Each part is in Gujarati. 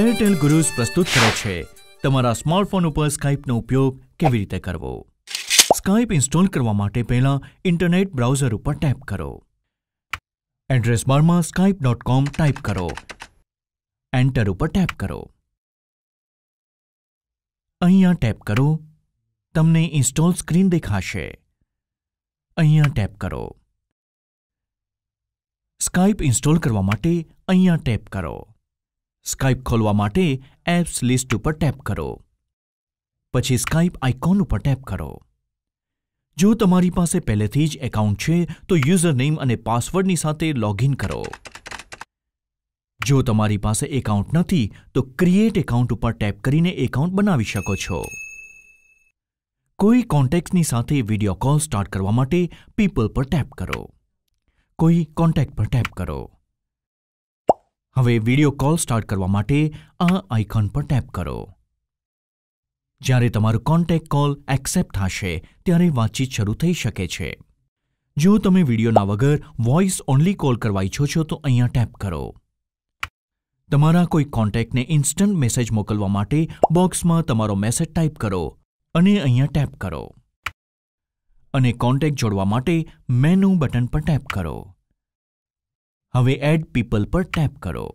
એરટેલ ગુરુઝ પ્રસ્તુત કરે છે તમારા સ્માર્ટફોન ઉપર સ્કાઇપનો ઉપયોગ કેવી રીતે કરવો સ્કાઇપ ઇન્સ્ટોલ કરવા માટે પહેલાં ઇન્ટરનેટ બ્રાઉઝર ઉપર ટેપ કરો એડ્રેસ બારમાં સ્કાઇપ ડોટ કોમ ટાઈપ કરો એન્ટર ઉપર ટેપ કરો અહીંયા ટેપ કરો તમને ઇન્સ્ટોલ સ્ક્રીન દેખાશે અહીંયા ટેપ કરો સ્કાઇપ ઇન્સ્ટોલ કરવા માટે અહીંયા ટેપ કરો સ્કાઇપ ખોલવા માટે એપ્સ લિસ્ટ ઉપર ટેપ કરો પછી સ્કાઇપ આઇકોન ઉપર ટેપ કરો જો તમારી પાસે પહેલેથી જ એકાઉન્ટ છે તો યુઝર નેમ અને પાસવર્ડની સાથે લોગિન કરો જો તમારી પાસે એકાઉન્ટ નથી તો ક્રિએટ એકાઉન્ટ ઉપર ટેપ કરીને એકાઉન્ટ બનાવી શકો છો કોઈ કોન્ટેક્ટની સાથે વિડિયો કોલ સ્ટાર્ટ કરવા માટે પીપલ પર ટેપ કરો કોઈ કોન્ટેક્ટ પર ટેપ કરો હવે વિડિયો કોલ સ્ટાર્ટ કરવા માટે આ આઇકોન પર ટેપ કરો જ્યારે તમારો કોન્ટેક્ટ કોલ એક્સેપ્ટ થશે ત્યારે વાતચીત શરૂ થઈ શકે છે જો તમે વિડીયોના વગર વોઇસ ઓનલી કોલ કરવા ઈચ્છો છો તો અહીંયા ટેપ કરો તમારા કોઈ કોન્ટેક્ટને ઇન્સ્ટન્ટ મેસેજ મોકલવા માટે બોક્સમાં તમારો મેસેજ ટાઈપ કરો અને અહીંયા ટેપ કરો અને કોન્ટેક્ટ જોડવા માટે મેનુ બટન પર ટેપ કરો હવે એડ પીપલ પર ટેપ કરો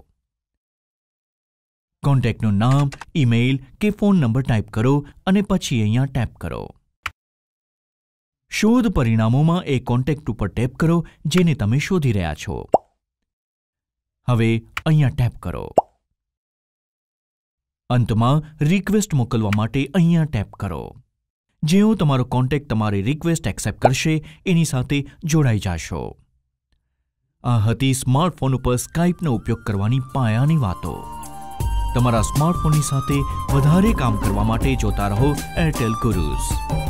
કોન્ટેક્ટનું નામ ઈમેલ કે ફોન નંબર ટાઈપ કરો અને પછી અહીંયા ટેપ કરો શોધ પરિણામોમાં એ કોન્ટેક્ટ ઉપર ટેપ કરો જેને તમે શોધી રહ્યા છો હવે અહીંયા ટેપ કરો અંતમાં રિક્વેસ્ટ મોકલવા માટે અહીંયા ટેપ કરો જેઓ તમારો કોન્ટેક્ટ તમારી રિક્વેસ્ટ એક્સેપ્ટ કરશે એની સાથે જોડાઈ જશો આ હતી સ્માર્ટફોન ઉપર સ્કાઇપનો ઉપયોગ કરવાની પાયાની વાતો તમારા સ્માર્ટફોનની સાથે વધારે કામ કરવા માટે જોતા રહો એરટેલ ગુરુઝ